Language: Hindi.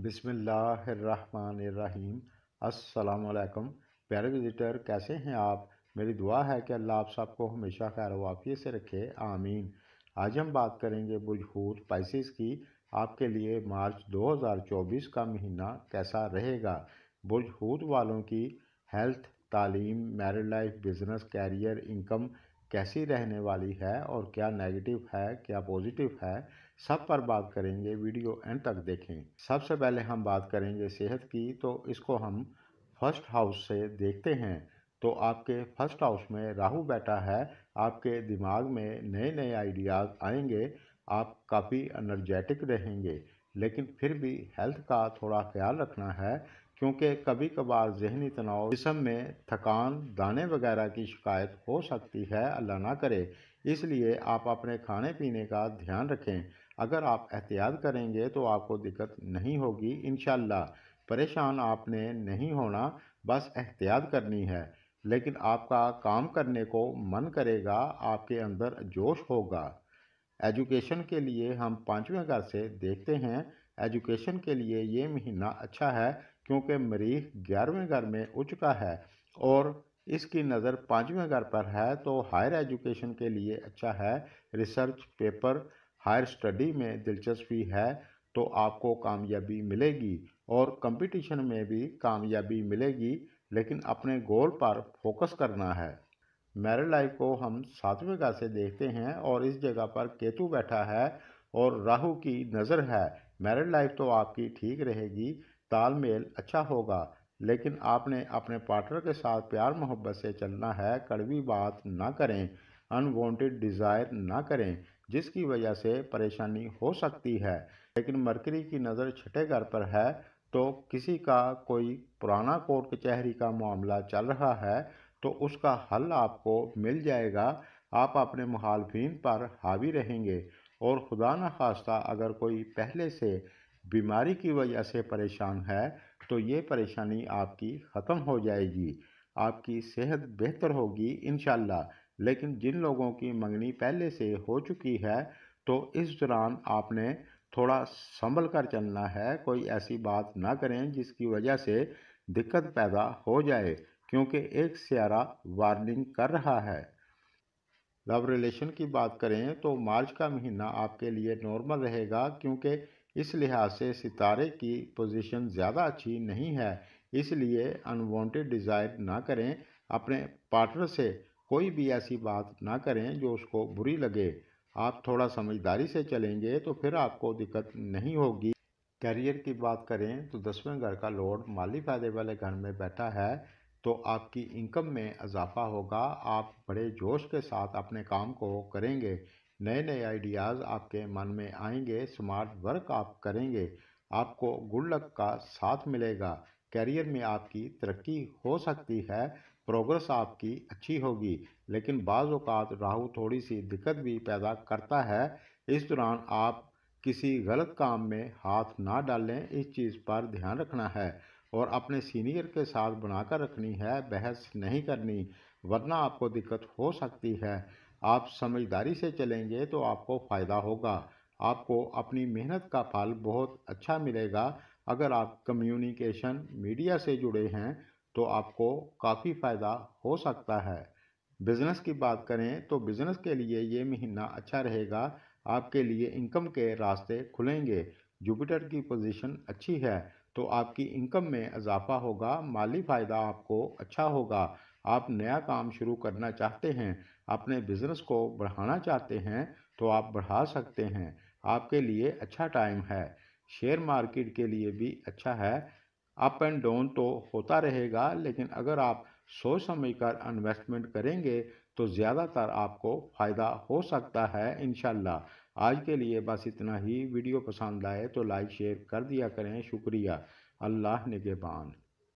बिसमीम असलकम प्यारे विजिटर कैसे हैं आप मेरी दुआ है कि अल्लाह आप सबको हमेशा खैर वाफियत से रखे आमीन आज हम बात करेंगे बुजहूर पाइसिस की आपके लिए मार्च 2024 का महीना कैसा रहेगा बुजहूर वालों की हेल्थ तालीम married life business career income कैसी रहने वाली है और क्या नेगेटिव है क्या पॉजिटिव है सब पर बात करेंगे वीडियो एंड तक देखें सबसे पहले हम बात करेंगे सेहत की तो इसको हम फर्स्ट हाउस से देखते हैं तो आपके फर्स्ट हाउस में राहु बैठा है आपके दिमाग में नए नए आइडियाज़ आएंगे आप काफ़ी अनर्जेटिक रहेंगे लेकिन फिर भी हेल्थ का थोड़ा ख्याल रखना है क्योंकि कभी कभार जहनी तनाव जिसम में थकान दाने वगैरह की शिकायत हो सकती है अल्लाह ना करे इसलिए आप अपने खाने पीने का ध्यान रखें अगर आप एहतियात करेंगे तो आपको दिक्कत नहीं होगी इन परेशान आपने नहीं होना बस एहतियात करनी है लेकिन आपका काम करने को मन करेगा आपके अंदर जोश होगा एजुकेशन के लिए हम पाँचवें घर से देखते हैं एजुकेशन के लिए ये महीना अच्छा है क्योंकि मरीख ग्यारहवें घर में उच्च का है और इसकी नज़र पाँचवें घर पर है तो हायर एजुकेशन के लिए अच्छा है रिसर्च पेपर हायर स्टडी में दिलचस्पी है तो आपको कामयाबी मिलेगी और कंपटीशन में भी कामयाबी मिलेगी लेकिन अपने गोल पर फोकस करना है मैरिड लाइफ को हम सातवें घर से देखते हैं और इस जगह पर केतु बैठा है और राहु की नज़र है मैरिड लाइफ तो आपकी ठीक रहेगी तालमेल अच्छा होगा लेकिन आपने अपने पार्टनर के साथ प्यार मोहब्बत से चलना है कड़वी बात ना करें अनवांटेड डिज़ायर ना करें जिसकी वजह से परेशानी हो सकती है लेकिन मरकरी की नज़र छठे घर पर है तो किसी का कोई पुराना कोर्ट कचहरी का मामला चल रहा है तो उसका हल आपको मिल जाएगा आप अपने मुहालफिन पर हावी रहेंगे और खुदा न खास्ता अगर कोई पहले से बीमारी की वजह से परेशान है तो ये परेशानी आपकी ख़त्म हो जाएगी आपकी सेहत बेहतर होगी इन लेकिन जिन लोगों की मंगनी पहले से हो चुकी है तो इस दौरान आपने थोड़ा संभल कर चलना है कोई ऐसी बात ना करें जिसकी वजह से दिक्कत पैदा हो जाए क्योंकि एक स्यारा वार्निंग कर रहा है लव रिलेशन की बात करें तो मार्च का महीना आपके लिए नॉर्मल रहेगा क्योंकि इस लिहाज से सितारे की पोजीशन ज़्यादा अच्छी नहीं है इसलिए अनवांटेड डिज़ायर ना करें अपने पार्टनर से कोई भी ऐसी बात ना करें जो उसको बुरी लगे आप थोड़ा समझदारी से चलेंगे तो फिर आपको दिक्कत नहीं होगी करियर की बात करें तो दसवें घर का लॉर्ड माली फायदे वाले घर में बैठा है तो आपकी इनकम में इजाफा होगा आप बड़े जोश के साथ अपने काम को करेंगे नए नए आइडियाज़ आपके मन में आएंगे स्मार्ट वर्क आप करेंगे आपको गुड लक का साथ मिलेगा कैरियर में आपकी तरक्की हो सकती है प्रोग्रेस आपकी अच्छी होगी लेकिन बाजात राहु थोड़ी सी दिक्कत भी पैदा करता है इस दौरान आप किसी गलत काम में हाथ ना डालें इस चीज़ पर ध्यान रखना है और अपने सीनियर के साथ बनाकर रखनी है बहस नहीं करनी वरना आपको दिक्कत हो सकती है आप समझदारी से चलेंगे तो आपको फ़ायदा होगा आपको अपनी मेहनत का फल बहुत अच्छा मिलेगा अगर आप कम्युनिकेशन मीडिया से जुड़े हैं तो आपको काफ़ी फ़ायदा हो सकता है बिज़नेस की बात करें तो बिज़नेस के लिए ये महीना अच्छा रहेगा आपके लिए इनकम के रास्ते खुलेंगे जुपिटर की पोजीशन अच्छी है तो आपकी इनकम में इजाफा होगा माली फ़ायदा आपको अच्छा होगा आप नया काम शुरू करना चाहते हैं अपने बिजनेस को बढ़ाना चाहते हैं तो आप बढ़ा सकते हैं आपके लिए अच्छा टाइम है शेयर मार्केट के लिए भी अच्छा है अप एंड डाउन तो होता रहेगा लेकिन अगर आप सोच समझ कर इन्वेस्टमेंट करेंगे तो ज़्यादातर आपको फ़ायदा हो सकता है इन आज के लिए बस इतना ही वीडियो पसंद आए तो लाइक शेयर कर दिया करें शुक्रिया अल्लाह निगेबान